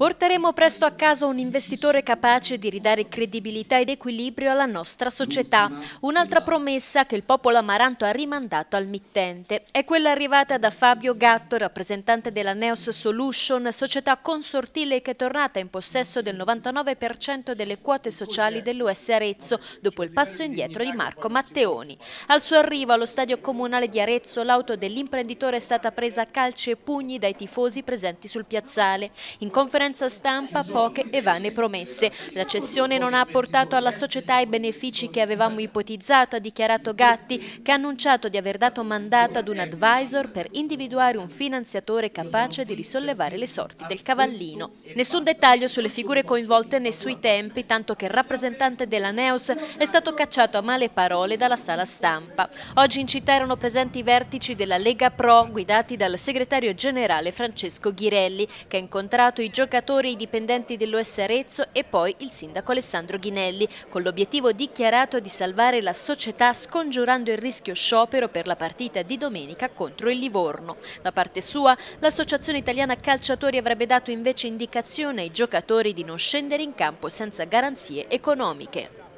Porteremo presto a casa un investitore capace di ridare credibilità ed equilibrio alla nostra società. Un'altra promessa che il popolo amaranto ha rimandato al mittente è quella arrivata da Fabio Gatto, rappresentante della Neos Solution, società consortile che è tornata in possesso del 99% delle quote sociali dell'US Arezzo, dopo il passo indietro di Marco Matteoni. Al suo arrivo allo stadio comunale di Arezzo, l'auto dell'imprenditore è stata presa a calci e pugni dai tifosi presenti sul piazzale. In conferenza conferenza stampa poche e vane promesse. La cessione non ha portato alla società i benefici che avevamo ipotizzato, ha dichiarato Gatti, che ha annunciato di aver dato mandato ad un advisor per individuare un finanziatore capace di risollevare le sorti del cavallino. Nessun dettaglio sulle figure coinvolte né sui tempi, tanto che il rappresentante della Neos è stato cacciato a male parole dalla sala stampa. Oggi in città erano presenti i vertici della Lega Pro, guidati dal segretario generale Francesco Ghirelli, che ha incontrato i giocatori ricercatori, i dipendenti dell'OS Arezzo e poi il sindaco Alessandro Ghinelli, con l'obiettivo dichiarato di salvare la società scongiurando il rischio sciopero per la partita di domenica contro il Livorno. Da parte sua, l'Associazione Italiana Calciatori avrebbe dato invece indicazione ai giocatori di non scendere in campo senza garanzie economiche.